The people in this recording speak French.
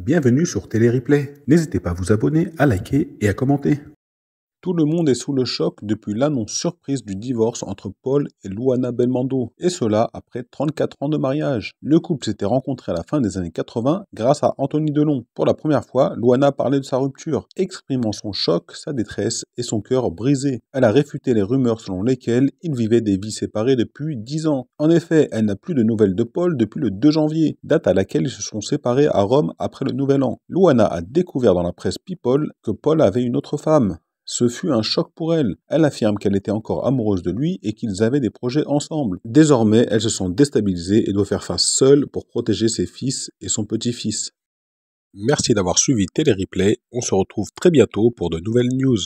Bienvenue sur Télé Replay. N'hésitez pas à vous abonner, à liker et à commenter. Tout le monde est sous le choc depuis l'annonce surprise du divorce entre Paul et Luana Belmando, et cela après 34 ans de mariage. Le couple s'était rencontré à la fin des années 80 grâce à Anthony Delon. Pour la première fois, Luana parlait de sa rupture, exprimant son choc, sa détresse et son cœur brisé. Elle a réfuté les rumeurs selon lesquelles ils vivaient des vies séparées depuis 10 ans. En effet, elle n'a plus de nouvelles de Paul depuis le 2 janvier, date à laquelle ils se sont séparés à Rome après le Nouvel An. Luana a découvert dans la presse People que Paul avait une autre femme. Ce fut un choc pour elle. Elle affirme qu'elle était encore amoureuse de lui et qu'ils avaient des projets ensemble. Désormais, elles se sont déstabilisées et doit faire face seule pour protéger ses fils et son petit-fils. Merci d'avoir suivi Télé Replay. On se retrouve très bientôt pour de nouvelles news.